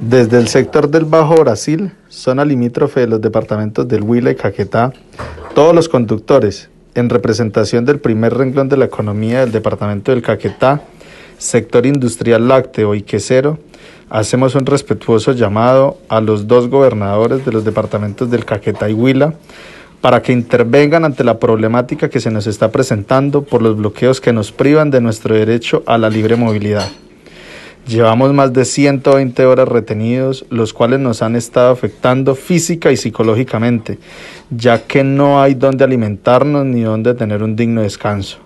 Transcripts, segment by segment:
Desde el sector del Bajo Brasil, zona limítrofe de los departamentos del Huila y Caquetá, todos los conductores, en representación del primer renglón de la economía del departamento del Caquetá, sector industrial lácteo y quesero, hacemos un respetuoso llamado a los dos gobernadores de los departamentos del Caquetá y Huila para que intervengan ante la problemática que se nos está presentando por los bloqueos que nos privan de nuestro derecho a la libre movilidad. Llevamos más de 120 horas retenidos, los cuales nos han estado afectando física y psicológicamente, ya que no hay dónde alimentarnos ni dónde tener un digno descanso.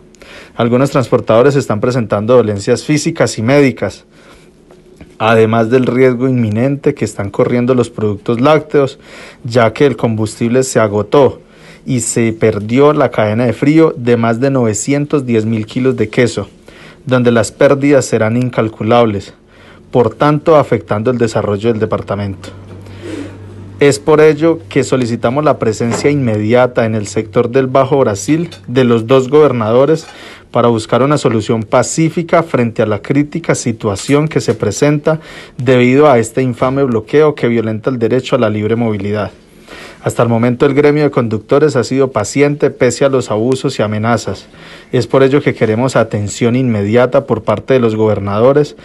Algunos transportadores están presentando dolencias físicas y médicas, además del riesgo inminente que están corriendo los productos lácteos, ya que el combustible se agotó y se perdió la cadena de frío de más de 910 mil kilos de queso donde las pérdidas serán incalculables, por tanto afectando el desarrollo del departamento. Es por ello que solicitamos la presencia inmediata en el sector del Bajo Brasil de los dos gobernadores para buscar una solución pacífica frente a la crítica situación que se presenta debido a este infame bloqueo que violenta el derecho a la libre movilidad. Hasta el momento el gremio de conductores ha sido paciente pese a los abusos y amenazas. Es por ello que queremos atención inmediata por parte de los gobernadores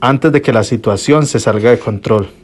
antes de que la situación se salga de control.